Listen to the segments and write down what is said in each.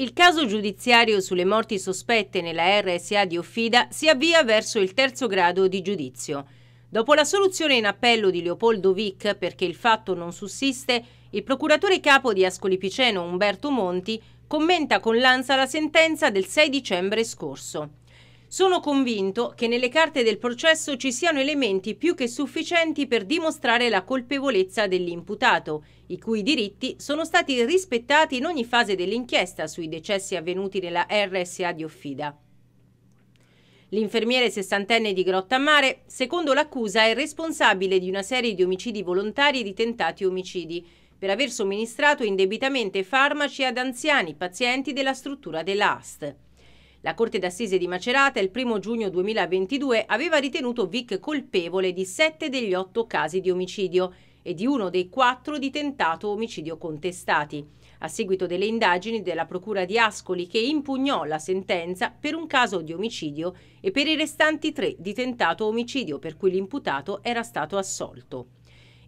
Il caso giudiziario sulle morti sospette nella RSA di Offida si avvia verso il terzo grado di giudizio. Dopo la soluzione in appello di Leopoldo Vic perché il fatto non sussiste, il procuratore capo di Ascoli Piceno Umberto Monti commenta con l'ANSA la sentenza del 6 dicembre scorso. Sono convinto che nelle carte del processo ci siano elementi più che sufficienti per dimostrare la colpevolezza dell'imputato, i cui diritti sono stati rispettati in ogni fase dell'inchiesta sui decessi avvenuti nella RSA di Offida. L'infermiere sessantenne di Grottamare, secondo l'accusa, è responsabile di una serie di omicidi volontari e di tentati omicidi per aver somministrato indebitamente farmaci ad anziani pazienti della struttura dell'AST. La Corte d'Assise di Macerata il 1 giugno 2022 aveva ritenuto Vic colpevole di sette degli otto casi di omicidio e di uno dei quattro di tentato omicidio contestati, a seguito delle indagini della Procura di Ascoli che impugnò la sentenza per un caso di omicidio e per i restanti tre di tentato omicidio per cui l'imputato era stato assolto.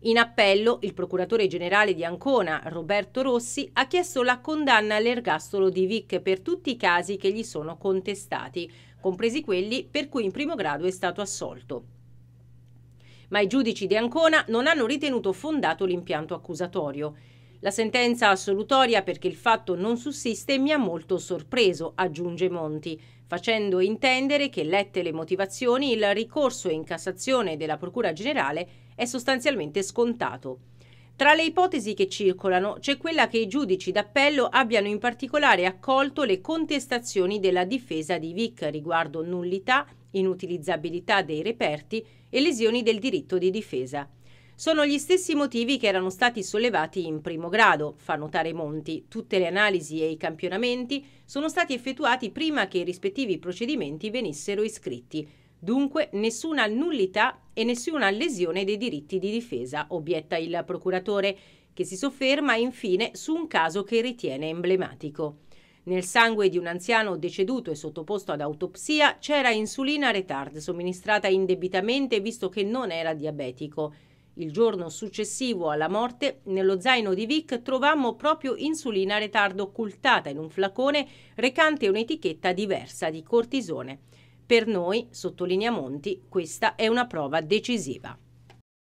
In appello, il procuratore generale di Ancona, Roberto Rossi, ha chiesto la condanna all'ergastolo di Vic per tutti i casi che gli sono contestati, compresi quelli per cui in primo grado è stato assolto. Ma i giudici di Ancona non hanno ritenuto fondato l'impianto accusatorio. La sentenza assolutoria perché il fatto non sussiste mi ha molto sorpreso, aggiunge Monti, facendo intendere che lette le motivazioni il ricorso in Cassazione della Procura Generale è sostanzialmente scontato. Tra le ipotesi che circolano c'è quella che i giudici d'appello abbiano in particolare accolto le contestazioni della difesa di Vic riguardo nullità, inutilizzabilità dei reperti e lesioni del diritto di difesa. Sono gli stessi motivi che erano stati sollevati in primo grado, fa notare Monti. Tutte le analisi e i campionamenti sono stati effettuati prima che i rispettivi procedimenti venissero iscritti. Dunque nessuna nullità e nessuna lesione dei diritti di difesa, obietta il procuratore, che si sofferma infine su un caso che ritiene emblematico. Nel sangue di un anziano deceduto e sottoposto ad autopsia c'era insulina retard somministrata indebitamente visto che non era diabetico. Il giorno successivo alla morte, nello zaino di Vic trovammo proprio insulina retard occultata in un flacone recante un'etichetta diversa di cortisone. Per noi, sottolinea Monti, questa è una prova decisiva.